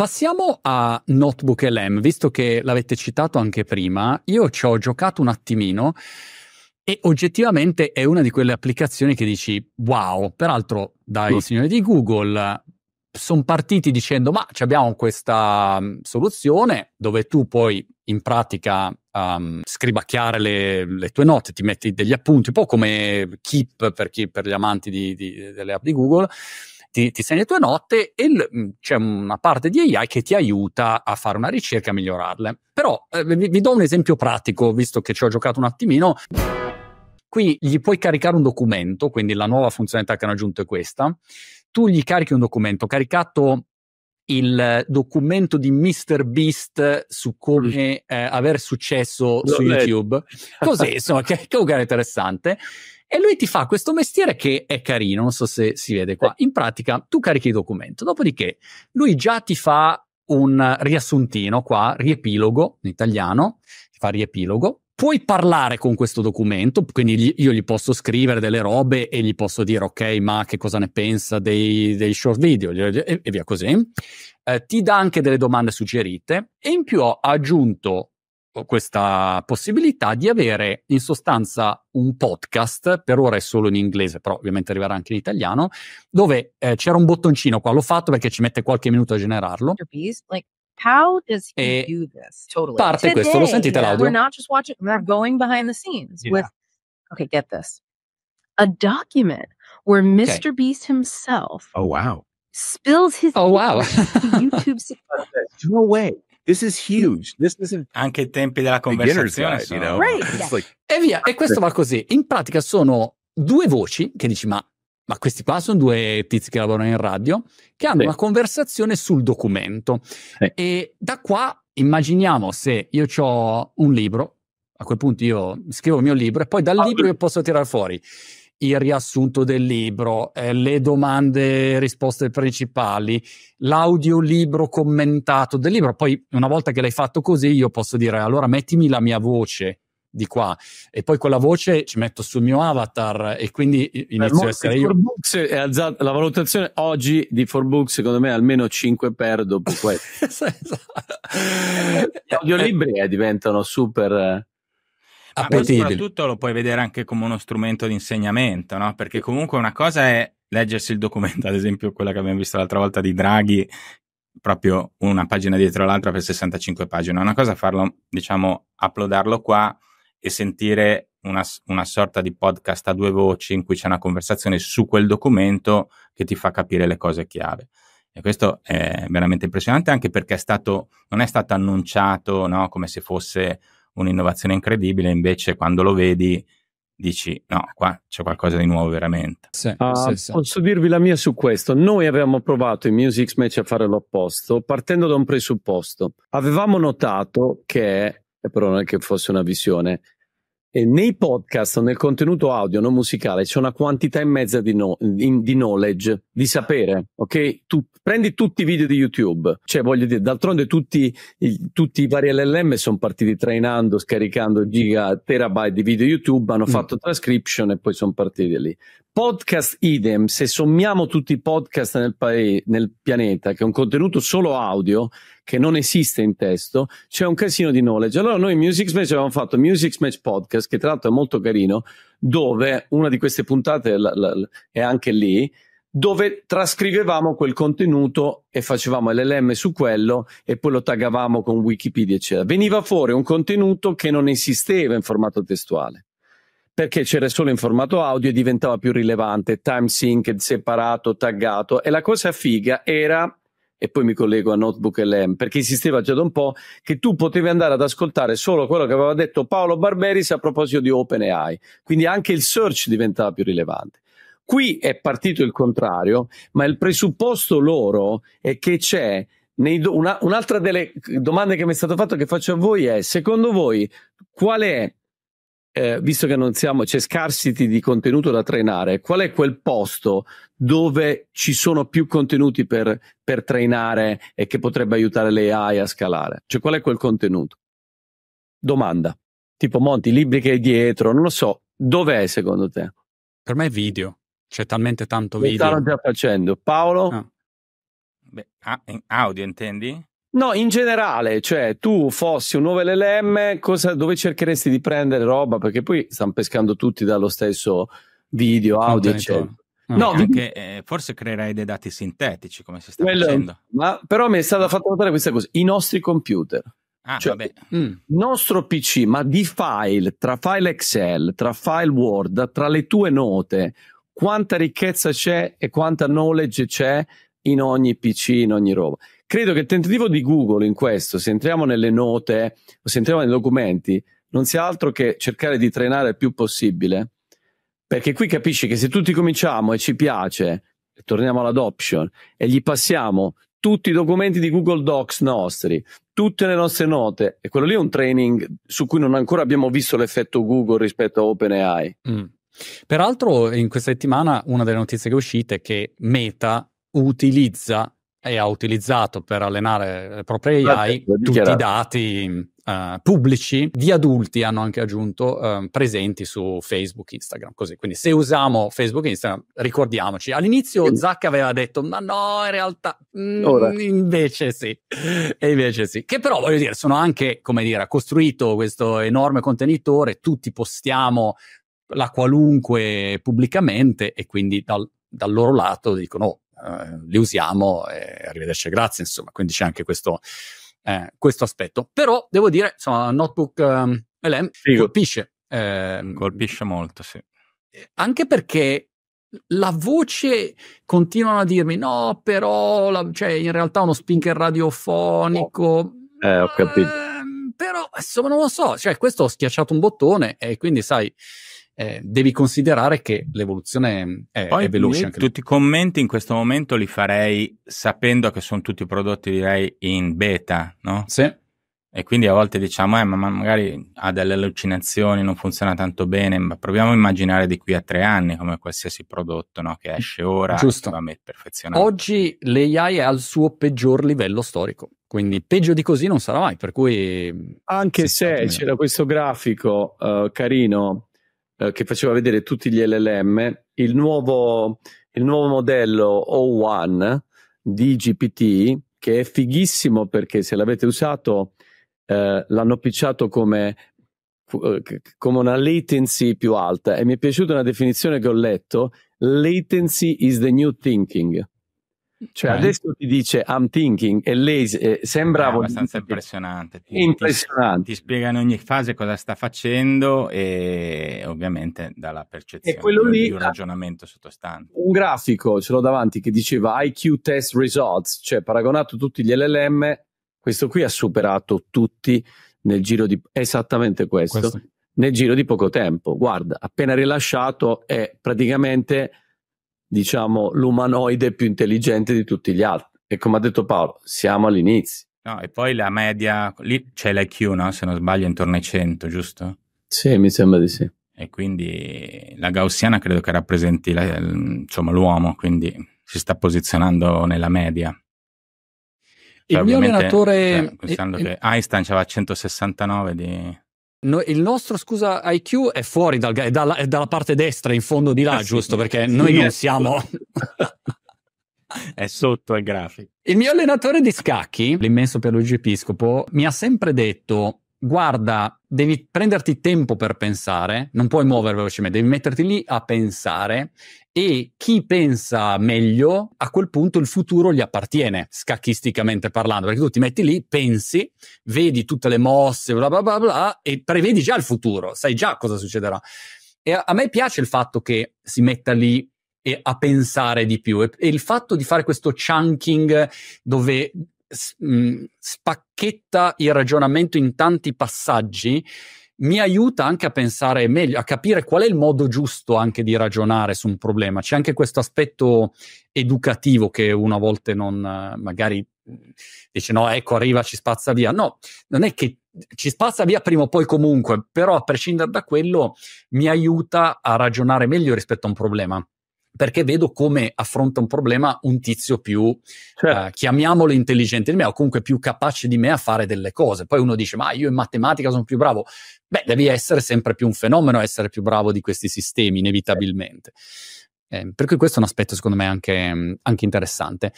Passiamo a Notebook LM, visto che l'avete citato anche prima, io ci ho giocato un attimino e oggettivamente è una di quelle applicazioni che dici wow, peraltro dai mm. signori di Google sono partiti dicendo ma abbiamo questa mm, soluzione dove tu puoi in pratica um, scribacchiare le, le, tue note, ti metti degli appunti, un po' come Keep per, chi, per gli amanti di, di, delle app di Google ti, ti segna le tue note e l- mm, c'è una parte di AI che ti aiuta a fare una ricerca e a migliorarle. Però eh, vi, vi do un esempio pratico, visto che ci ho giocato un attimino. Qui gli puoi caricare un documento, quindi la nuova funzionalità che hanno aggiunto è questa. Tu gli carichi un documento, ho caricato il documento di Mr. Beast su come mm. eh, aver successo L'ho su letto. YouTube. Così, insomma, che, che è un interessante. E lui ti fa questo mestiere che è carino, non so se si vede qua. In pratica tu carichi il documento, dopodiché lui già ti fa un riassuntino qua, riepilogo in italiano, ti fa riepilogo, puoi parlare con questo documento, quindi io gli posso scrivere delle robe e gli posso dire ok, ma che cosa ne pensa dei, dei short video e, via così. Eh, ti dà anche delle domande suggerite e in più ho aggiunto questa possibilità di avere in sostanza un podcast, per ora è solo in inglese, però ovviamente arriverà anche in italiano, dove eh, c'era un bottoncino qua, l'ho fatto perché ci mette qualche minuto a generarlo. Like, e totally. Parte Today, questo, lo sentite yeah, l'audio? We're not just watching, we're going behind the scenes yeah. with, okay, get this, a document where Mr. Okay. Beast himself. Oh, wow. Spills his oh, wow. YouTube. no way. This is huge. This isn't anche i tempi della conversazione, guide, sono... you know? right. like... E via, e questo va così. In pratica sono due voci che dici "Ma ma questi qua sono due tizi che lavorano in radio, che hanno sì. una conversazione sul documento. Sì. E da qua immaginiamo se io ho un libro, a quel punto io scrivo il mio libro e poi dal ah, libro io posso tirare fuori il riassunto del libro, eh, le domande e risposte principali, l'audiolibro commentato del libro. Poi una volta che l'hai fatto così io posso dire allora mettimi la mia voce di qua e poi quella voce ci metto sul mio avatar e quindi inizio a essere io. Forbooks è alzata la valutazione oggi di Forbooks secondo me almeno 5 per dopo questo. Esatto. Gli audiolibri eh, diventano super eh, ma ah, soprattutto lo puoi vedere anche come uno strumento di insegnamento, no? Perché comunque una cosa è leggersi il documento, ad esempio quella che abbiamo visto l'altra volta di Draghi, proprio una pagina dietro l'altra per 65 pagine. Una cosa è farlo, diciamo, uploadarlo qua e sentire una, una, sorta di podcast a due voci in cui c'è una conversazione su quel documento che ti fa capire le cose chiave. E questo è veramente impressionante anche perché è stato, non è stato annunciato no, come se fosse un'innovazione incredibile, invece quando lo vedi dici no, qua c'è qualcosa di nuovo veramente. Sì, uh, sì, sì. Posso dirvi la mia su questo? Noi avevamo provato in Music Match a fare l'opposto partendo da un presupposto. Avevamo notato che, però non è che fosse una visione, nei podcast, nel contenuto audio non musicale, c'è una quantità e mezza di, no, di knowledge di sapere, ok? Tu prendi tutti i video di YouTube, cioè voglio dire, d'altronde tutti, i, tutti i vari LLM sono partiti trainando, scaricando giga, terabyte di video YouTube, hanno mm. fatto mm. transcription e poi sono partiti lì. Podcast idem, se sommiamo tutti i podcast nel, paese, nel pianeta, che è un contenuto solo audio, che non esiste in testo, c'è un casino di knowledge. Allora noi in Music Smash avevamo fatto Music Smash Podcast, che tra l'altro è molto carino, dove una di queste puntate è anche lì, dove trascrivevamo quel contenuto e facevamo l'LM su quello e poi lo taggavamo con Wikipedia, eccetera. Veniva fuori un contenuto che non esisteva in formato testuale perché c'era solo in formato audio e diventava più rilevante, time sync separato, taggato e la cosa figa era e poi mi collego a Notebook LM perché esisteva già da un po' che tu potevi andare ad ascoltare solo quello che aveva detto Paolo Barberis a proposito di OpenAI, quindi anche il search diventava più rilevante. Qui è partito il contrario, ma il presupposto loro è che c'è Do, una, un'altra delle domande che mi è stata fatta che faccio a voi è secondo voi qual è eh, visto che non siamo c'è scarsity di contenuto da trainare qual è quel posto dove ci sono più contenuti per, per trainare e che potrebbe aiutare le AI a scalare cioè qual è quel contenuto domanda tipo Monti libri che hai dietro non lo so dov'è secondo te per me è video c'è talmente tanto Lo video. stanno già facendo. Paolo? Ah. Beh, ah, in audio intendi? No, in generale, cioè tu fossi un nuovo LLM, cosa, dove cercheresti di prendere roba? Perché poi stanno pescando tutti dallo stesso video, audio, eccetera. Ah, no, no anche, eh, forse creerai dei dati sintetici come si sta quello, facendo. Ma, però mi è stata fatta notare questa cosa: i nostri computer, ah, cioè, il mm. nostro PC, ma di file tra file Excel, tra file Word, tra le tue note, quanta ricchezza c'è e quanta knowledge c'è in ogni PC, in ogni roba. Credo che il tentativo di Google in questo, se entriamo nelle note o se entriamo nei documenti, non sia altro che cercare di trainare il più possibile, perché qui capisci che se tutti cominciamo e ci piace, e torniamo all'adoption, e gli passiamo tutti i documenti di Google Docs nostri, tutte le nostre note, e quello lì è un training su cui non ancora abbiamo visto l'effetto Google rispetto a OpenAI. Mm. Peraltro in questa settimana una delle notizie che è uscita è che Meta utilizza e ha utilizzato per allenare le eh, proprie AI Guarda, tutti i dati uh, pubblici di adulti hanno anche aggiunto uh, presenti su Facebook, Instagram, così. Quindi se usiamo Facebook e Instagram, ricordiamoci, all'inizio sì. Zac aveva detto "Ma no, in realtà mm, invece sì". E invece sì. Che però voglio dire, sono anche, come dire, ha costruito questo enorme contenitore, tutti postiamo la qualunque pubblicamente e quindi dal, dal loro lato dicono oh, eh, li usiamo e arrivederci grazie, insomma, quindi c'è anche questo, eh, questo aspetto. Però devo dire, insomma, Notebook um, ehm, LM Figo. colpisce. Eh, colpisce molto, sì. Anche perché la voce continuano a dirmi no, però la, cioè, in realtà uno speaker radiofonico. Oh. Eh, ho capito. Eh, però insomma non lo so, cioè questo ho schiacciato un bottone e quindi sai eh, devi considerare che l'evoluzione mm, è, Poi è veloce. Anche tutti i commenti in questo momento li farei sapendo che sono tutti prodotti, direi, in beta, no? Sì. E quindi a volte diciamo, eh, ma magari ha delle allucinazioni, non funziona tanto bene, ma proviamo a immaginare di qui a tre anni come qualsiasi prodotto no? che esce ora Giusto. va perfezionato. Oggi l'AI è al suo peggior livello storico, quindi peggio di così non sarà mai, per cui... Mm, anche se c'era questo grafico uh, carino eh, che faceva vedere tutti gli LLM, il nuovo, il nuovo modello O1 di GPT, che è fighissimo perché se l'avete usato eh, l'hanno picciato come, eh, come una latency più alta e mi è piaciuta una definizione che ho letto, latency is the new thinking. Cioè, cioè, adesso ti dice I'm thinking e lei eh, sembra è abbastanza impressionante. Ti, impressionante. Ti, ti, spiega in ogni fase cosa sta facendo e ovviamente dalla percezione di, lì, di un ragionamento sottostante. Un grafico ce l'ho davanti che diceva IQ test results, cioè paragonato tutti gli LLM, questo qui ha superato tutti nel giro di esattamente questo, questo. nel giro di poco tempo. Guarda, appena rilasciato è praticamente diciamo, l'umanoide più intelligente di tutti gli altri. E come ha detto Paolo, siamo all'inizio. No, e poi la media, lì c'è l'IQ, no? Se non sbaglio, intorno ai 100, giusto? Sì, mi sembra di sì. E quindi la gaussiana credo che rappresenti la, insomma, l'uomo, quindi si sta posizionando nella media. Cioè, il mio allenatore... Cioè, e, che Einstein aveva 169 di... No, il nostro, scusa, IQ è fuori dal, è dalla, è dalla parte destra, in fondo di là, ah, giusto? perché sì, noi sì, non siamo... è sotto al grafico. Il mio allenatore di scacchi, l'immenso Pierluigi Episcopo, mi ha sempre detto guarda, devi prenderti tempo per pensare, non puoi muovere velocemente, devi metterti lì a pensare e chi pensa meglio, a quel punto il futuro gli appartiene, scacchisticamente parlando, perché tu ti metti lì, pensi, vedi tutte le mosse, bla bla bla bla, e prevedi già il futuro, sai già cosa succederà. E a, a me piace il fatto che si metta lì a pensare di più e, e il fatto di fare questo chunking dove Mm, spacchetta il ragionamento in tanti passaggi mi aiuta anche a pensare meglio, a capire qual è il modo giusto anche di ragionare su un problema. C'è anche questo aspetto educativo che una volta non magari mm, dice no, ecco, arriva, ci spazza via. No, non è che ci spazza via prima o poi comunque, però a prescindere da quello mi aiuta a ragionare meglio rispetto a un problema perché vedo come affronta un problema un tizio più, certo. eh, chiamiamolo intelligente di me, o comunque più capace di me a fare delle cose. Poi uno dice, ma io in matematica sono più bravo. Beh, devi essere sempre più un fenomeno, essere più bravo di questi sistemi, inevitabilmente. Eh, per cui questo è un aspetto, secondo me, anche, anche interessante.